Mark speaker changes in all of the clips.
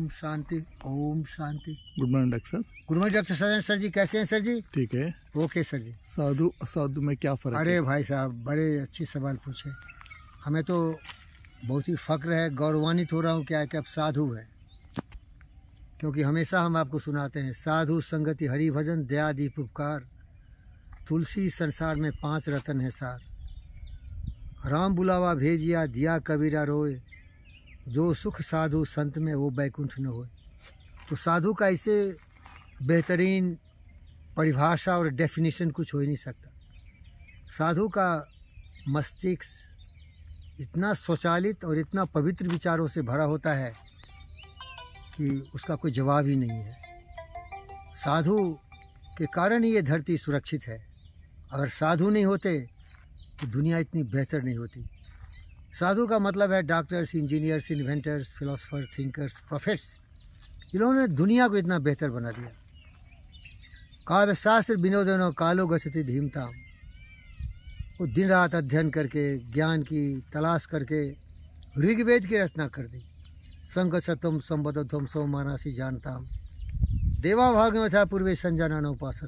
Speaker 1: ओम शांति ओम शांति गुड मॉर्निंग डॉक्टर साहब गुड मॉर्निंग डॉक्टर सदन सर जी कैसे हैं सर जी ठीक है ओके सर जी साधु साधु में क्या फर्क अरे भाई साहब बड़े अच्छे सवाल पूछे हमें तो बहुत ही फक्र है गौरवान्वित हो रहा हूँ क्या है कि अब साधु है क्योंकि हमेशा हम आपको सुनाते हैं साधु संगति हरि भजन दया दीप उपकार तुलसी संसार में पांच रतन है सार राम बुलावा भेजिया दिया कबीरा रोए जो सुख साधु संत में वो बैकुंठ न हो तो साधु का ऐसे बेहतरीन परिभाषा और डेफिनेशन कुछ हो ही नहीं सकता साधु का मस्तिष्क इतना स्वचालित और इतना पवित्र विचारों से भरा होता है कि उसका कोई जवाब ही नहीं है साधु के कारण ही ये धरती सुरक्षित है अगर साधु नहीं होते तो दुनिया इतनी बेहतर नहीं होती साधु का मतलब है doctors engineers inventors philosopher thinkers prophets इन्होंने दुनिया को इतना बेहतर बना दिया काव्य शास्त्र विनोदनों कालो गति धीमताम वो दिन रात अध्ययन करके ज्ञान की तलाश करके ऋग्वेद की रचना कर दी संघ सतम संबद्धम ध्वंसो मानासी देवा देवाभाग में था पूर्वे संजाना उपास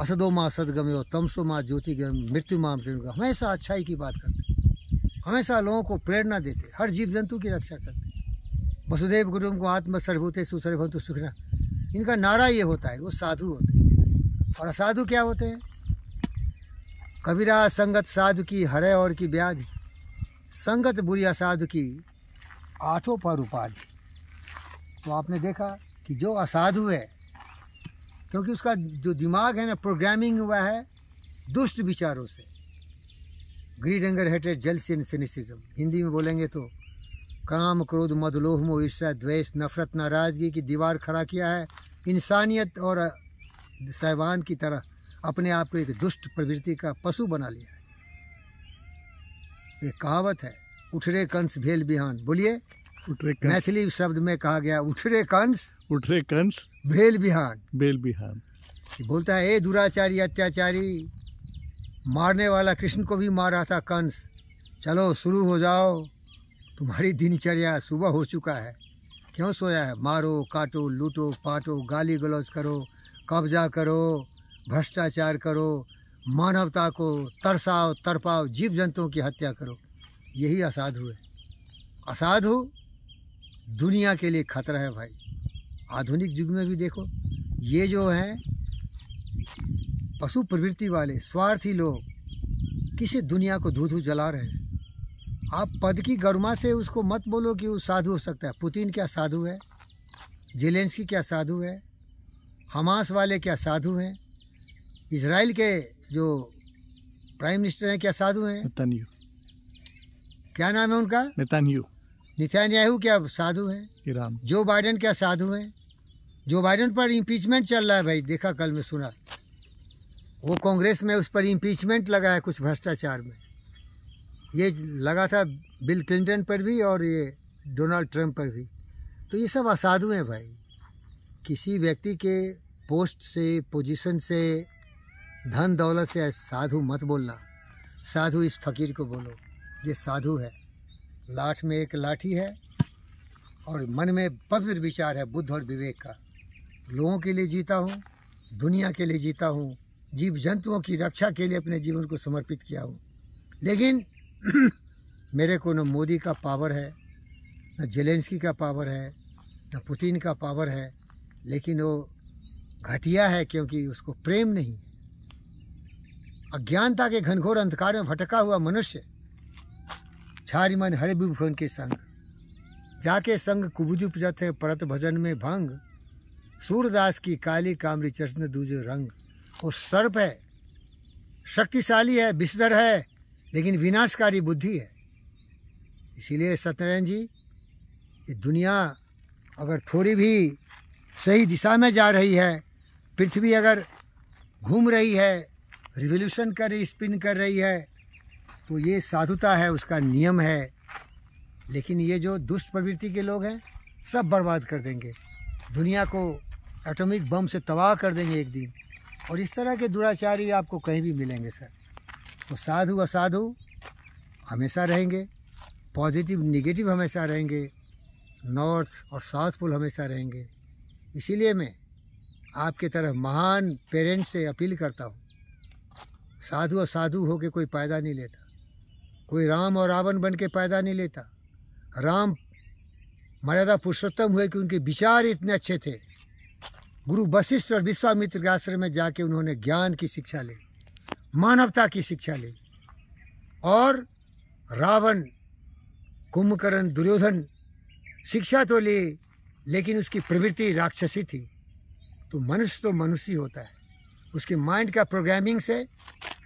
Speaker 1: असदो माँ सदगमे हो तमसो माँ ज्योति गम मृत्यु माँ मृत्यु हमेशा अच्छाई की बात करते हमेशा लोगों को प्रेरणा देते हर जीव जंतु की रक्षा करते वसुदेव कुटुम को आत्म सर्वभूते सुसर्वभंतु सुखना इनका नारा ये होता है वो साधु होते हैं और असाधु क्या होते हैं कबीरा संगत साधु की हरे और की ब्याज संगत बुरी असाधु की आठों पर उपाधि तो आपने देखा कि जो असाधु है क्योंकि उसका जो दिमाग है ना प्रोग्रामिंग हुआ है दुष्ट विचारों से ग्रीड एंगर हेटेड जल सिनिसिज्म हिंदी में बोलेंगे तो काम क्रोध मदलोह ईर्षा द्वेष नफरत नाराज़गी की दीवार खड़ा किया है इंसानियत और साहबान की तरह अपने आप को एक दुष्ट प्रवृत्ति का पशु बना लिया है एक कहावत है उठरे कंस भेल बिहान बोलिए मैथिली शब्द में कहा गया उठरे कंस उठरे कंस भेल बिहान भेल बिहान बोलता है ए दुराचारी अत्याचारी मारने वाला कृष्ण को भी मार रहा था कंस चलो शुरू हो जाओ तुम्हारी दिनचर्या सुबह हो चुका है क्यों सोया है मारो काटो लूटो पाटो गाली गलौज करो कब्जा करो भ्रष्टाचार करो मानवता को तरसाओ तरपाओ जीव जंतुओं की हत्या करो यही असाधु है असाधु दुनिया के लिए खतरा है भाई आधुनिक युग में भी देखो ये जो है पशु प्रवृत्ति वाले स्वार्थी लोग किसी दुनिया को धू धू जला रहे हैं आप पद की गरमा से उसको मत बोलो कि वो साधु हो सकता है पुतिन क्या साधु है जेलेंसकी क्या साधु है हमास वाले क्या साधु हैं इसराइल के जो प्राइम मिनिस्टर हैं क्या साधु हैं क्या नाम है उनका नेतान्यू नित्यान्याहू क्या साधु है जो बाइडन क्या साधु है जो बाइडन पर इम्पीचमेंट चल रहा है भाई देखा कल में सुना वो कांग्रेस में उस पर इम्पीचमेंट लगा है कुछ भ्रष्टाचार में ये लगा था बिल क्लिंटन पर भी और ये डोनाल्ड ट्रंप पर भी तो ये सब असाधु हैं भाई किसी व्यक्ति के पोस्ट से पोजीशन से धन दौलत से साधु मत बोलना साधु इस फकीर को बोलो ये साधु है लाठ में एक लाठी है और मन में पवित्र विचार है बुद्ध और विवेक का लोगों के लिए जीता हूँ दुनिया के लिए जीता हूँ जीव जंतुओं की रक्षा के लिए अपने जीवन को समर्पित किया हूँ लेकिन मेरे को न मोदी का पावर है न जेलेंसकी का पावर है न पुतिन का पावर है लेकिन वो घटिया है क्योंकि उसको प्रेम नहीं अज्ञानता के घनघोर अंधकार में भटका हुआ मनुष्य छारी मन हरे विभूषण के संग जाके संग कुबुजु है परत भजन में भंग सूरदास की काली कामरी चश्न दूजे रंग वो सर्प है शक्तिशाली है विषधर है लेकिन विनाशकारी बुद्धि है इसीलिए सत्यनारायण जी ये दुनिया अगर थोड़ी भी सही दिशा में जा रही है पृथ्वी अगर घूम रही है रिवोल्यूशन कर रही स्पिन कर रही है तो ये साधुता है उसका नियम है लेकिन ये जो दुष्ट प्रवृत्ति के लोग हैं सब बर्बाद कर देंगे दुनिया को एटॉमिक बम से तबाह कर देंगे एक दिन और इस तरह के दुराचारी आपको कहीं भी मिलेंगे सर तो साधु असाधु हमेशा रहेंगे पॉजिटिव निगेटिव हमेशा रहेंगे नॉर्थ और साउथ पुल हमेशा रहेंगे इसीलिए मैं आपके तरफ महान पेरेंट्स से अपील करता हूँ साधु और साधु होके कोई फ़ायदा नहीं लेता कोई राम और रावण बन के पैदा नहीं लेता राम मर्यादा पुरुषोत्तम हुए कि उनके विचार इतने अच्छे थे गुरु वशिष्ठ और विश्वामित्र के आश्रम में जाके उन्होंने ज्ञान की शिक्षा ली मानवता की शिक्षा ली और रावण कुंभकर्ण दुर्योधन शिक्षा तो ली लेकिन उसकी प्रवृत्ति राक्षसी थी तो मनुष्य तो मनुष्य होता है उसके माइंड का प्रोग्रामिंग से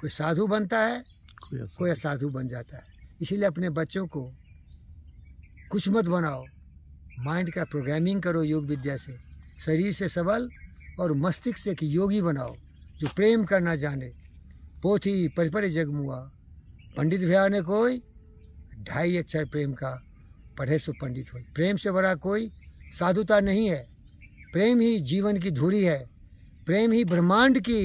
Speaker 1: कोई साधु बनता है कोई साधु बन जाता है इसीलिए अपने बच्चों को कुछ मत बनाओ माइंड का प्रोग्रामिंग करो योग विद्या से शरीर से सबल और मस्तिष्क से एक योगी बनाओ जो प्रेम करना जाने पोथी परिपर जगमुआ पंडित भया ने कोई ढाई अक्षर प्रेम का पढ़े सो पंडित हो प्रेम से बड़ा कोई साधुता नहीं है प्रेम ही जीवन की धुरी है प्रेम ही ब्रह्मांड की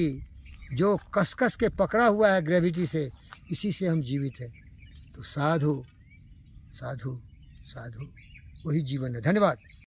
Speaker 1: जो कसकस के पकड़ा हुआ है ग्रेविटी से इसी से हम जीवित हैं तो साधु साधु साधु वही जीवन है धन्यवाद